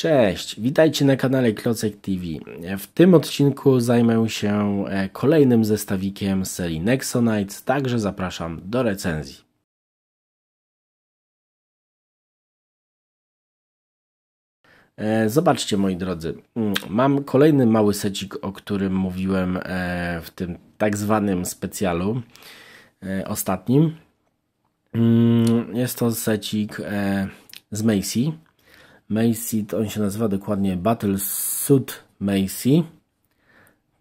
Cześć, witajcie na kanale Klocek TV. W tym odcinku zajmę się e, kolejnym zestawikiem serii Nexonites, także zapraszam do recenzji. E, zobaczcie moi drodzy, mm, mam kolejny mały secik, o którym mówiłem e, w tym tak zwanym specjalu ostatnim. Mm, jest to secik z Macy Macy, on się nazywa dokładnie Battlesuit Macy,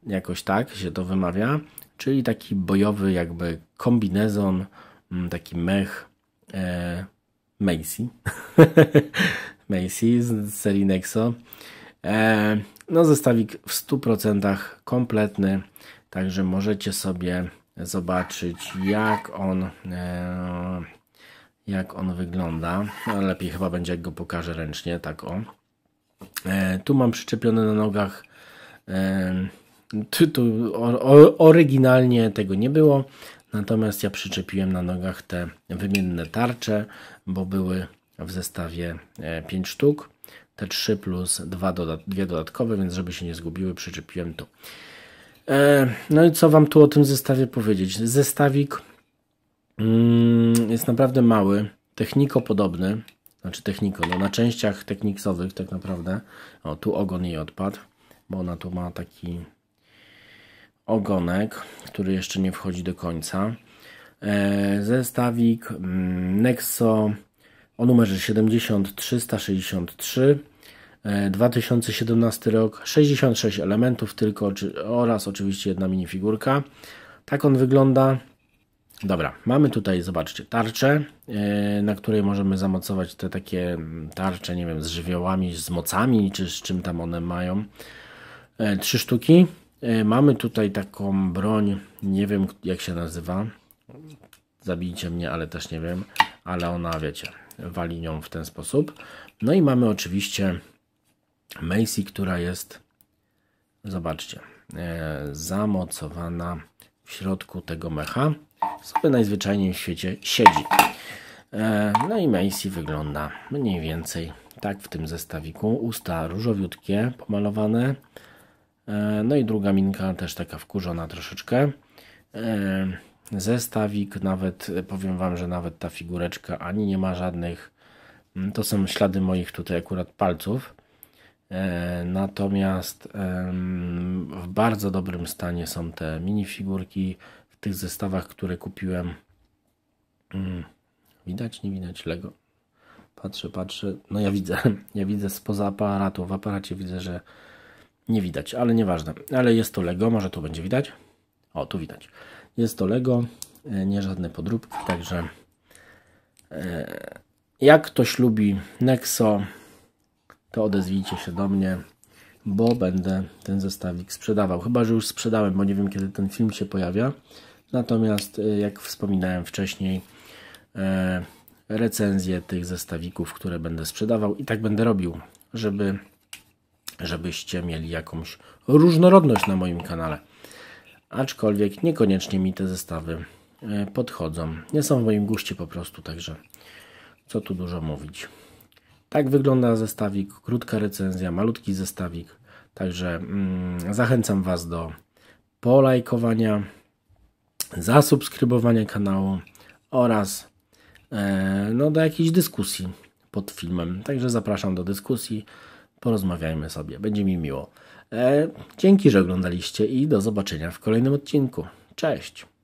jakoś tak się to wymawia, czyli taki bojowy jakby kombinezon, mm, taki mech e, Macy, Macy z serii Nexo. E, no zestawik w 100% kompletny, także możecie sobie zobaczyć jak on... E, jak on wygląda. No, lepiej chyba będzie, jak go pokażę ręcznie, tak o. E, tu mam przyczepione na nogach e, oryginalnie tego nie było, natomiast ja przyczepiłem na nogach te wymienne tarcze, bo były w zestawie 5 e, sztuk. Te 3 plus 2 dodat, dwie dodatkowe, więc żeby się nie zgubiły, przyczepiłem tu. E, no i co Wam tu o tym zestawie powiedzieć? Zestawik Mm, jest naprawdę mały, techniko podobny, znaczy techniko, no na częściach techniksowych tak naprawdę. O, tu ogon jej odpadł, bo ona tu ma taki ogonek, który jeszcze nie wchodzi do końca. E, zestawik mm, Nexo o numerze 7363. 2017 e, rok, 66 elementów tylko oraz oczywiście jedna minifigurka. Tak on wygląda. Dobra, mamy tutaj, zobaczcie, tarczę, e, na której możemy zamocować te takie mm, tarcze, nie wiem, z żywiołami, z mocami, czy z czym tam one mają. E, trzy sztuki. E, mamy tutaj taką broń, nie wiem jak się nazywa. Zabijcie mnie, ale też nie wiem. Ale ona, wiecie, wali nią w ten sposób. No i mamy oczywiście Macy, która jest, zobaczcie, zamocowana w środku tego mecha sobie najzwyczajniej w świecie siedzi. E, no i Macy wygląda mniej więcej tak w tym zestawiku. Usta różowiutkie, pomalowane. E, no i druga minka też taka wkurzona troszeczkę. E, zestawik, nawet powiem Wam, że nawet ta figureczka ani nie ma żadnych. Mm, to są ślady moich tutaj akurat palców. Natomiast w bardzo dobrym stanie są te minifigurki w tych zestawach, które kupiłem. Mm, widać, nie widać Lego. Patrzę, patrzę. No ja widzę, ja widzę spoza aparatu. W aparacie widzę, że nie widać, ale nieważne. Ale jest to Lego, może tu będzie widać. O, tu widać. Jest to Lego, e, nie żadne podróbki, także e, jak ktoś lubi Nexo, to odezwijcie się do mnie bo będę ten zestawik sprzedawał. Chyba, że już sprzedałem, bo nie wiem kiedy ten film się pojawia. Natomiast y, jak wspominałem wcześniej, e, recenzję tych zestawików, które będę sprzedawał i tak będę robił, żeby, żebyście mieli jakąś różnorodność na moim kanale. Aczkolwiek niekoniecznie mi te zestawy e, podchodzą. Nie są w moim guście po prostu, także co tu dużo mówić. Tak wygląda zestawik, krótka recenzja, malutki zestawik. Także mm, zachęcam Was do polajkowania, zasubskrybowania kanału oraz e, no, do jakiejś dyskusji pod filmem. Także zapraszam do dyskusji, porozmawiajmy sobie, będzie mi miło. E, dzięki, że oglądaliście i do zobaczenia w kolejnym odcinku. Cześć!